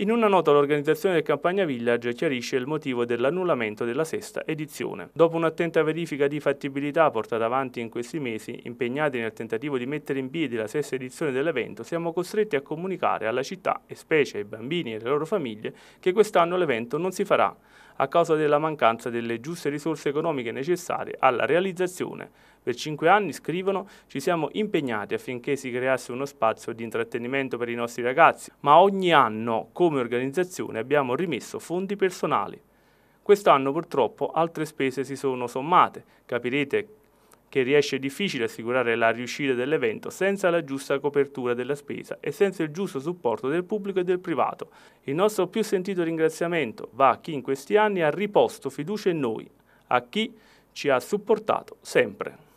In una nota l'organizzazione del Campagna Village chiarisce il motivo dell'annullamento della sesta edizione. Dopo un'attenta verifica di fattibilità portata avanti in questi mesi, impegnati nel tentativo di mettere in piedi la sesta edizione dell'evento, siamo costretti a comunicare alla città e specie ai bambini e alle loro famiglie che quest'anno l'evento non si farà a causa della mancanza delle giuste risorse economiche necessarie alla realizzazione per cinque anni, scrivono, ci siamo impegnati affinché si creasse uno spazio di intrattenimento per i nostri ragazzi, ma ogni anno come organizzazione abbiamo rimesso fondi personali. Quest'anno purtroppo altre spese si sono sommate, capirete che riesce difficile assicurare la riuscita dell'evento senza la giusta copertura della spesa e senza il giusto supporto del pubblico e del privato. Il nostro più sentito ringraziamento va a chi in questi anni ha riposto fiducia in noi, a chi ci ha supportato sempre.